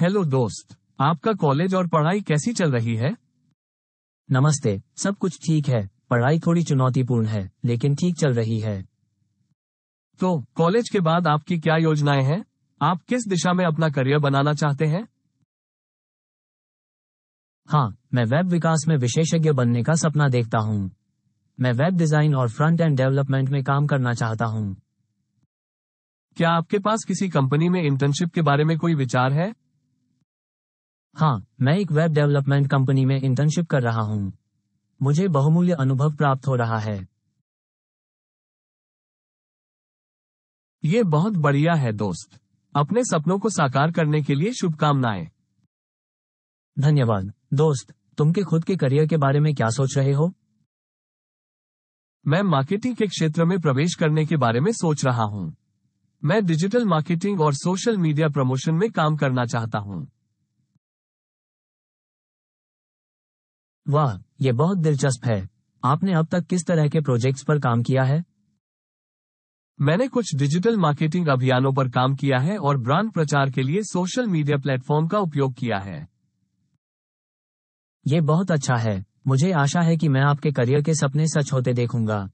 hello दोस्त आपका college और पढ़ाई कैसी चल रही है नमस्ते सब कुछ ठीक है पढ़ाई थोड़ी चुनौतीपूर्ण है लेकिन ठीक चल रही है तो कॉलेज के बाद आपकी क्या योजनाएं हैं आप किस दिशा में अपना करियर बनाना चाहते हैं हाँ मैं वेब विकास में विशेषज्ञ बनने का सपना देखता हूँ मैं वेब डिजाइन और फ्रंट एंड डेवलपमेंट में काम करना चाहता हूँ क्या आपके पास किसी कंपनी में इंटर्नशिप के बारे में कोई विचार है हाँ मैं एक वेब डेवलपमेंट कंपनी में इंटर्नशिप कर रहा हूँ मुझे बहुमूल्य अनुभव प्राप्त हो रहा है ये बहुत बढ़िया है दोस्त अपने सपनों को साकार करने के लिए शुभकामनाएं धन्यवाद दोस्त तुम के खुद के करियर के बारे में क्या सोच रहे हो मैं मार्केटिंग के क्षेत्र में प्रवेश करने के बारे में सोच रहा हूँ मैं डिजिटल मार्केटिंग और सोशल मीडिया प्रमोशन में काम करना चाहता हूँ वाह ये बहुत दिलचस्प है आपने अब तक किस तरह के प्रोजेक्ट्स पर काम किया है मैंने कुछ डिजिटल मार्केटिंग अभियानों पर काम किया है और ब्रांड प्रचार के लिए सोशल मीडिया प्लेटफॉर्म का उपयोग किया है ये बहुत अच्छा है मुझे आशा है कि मैं आपके करियर के सपने सच होते देखूंगा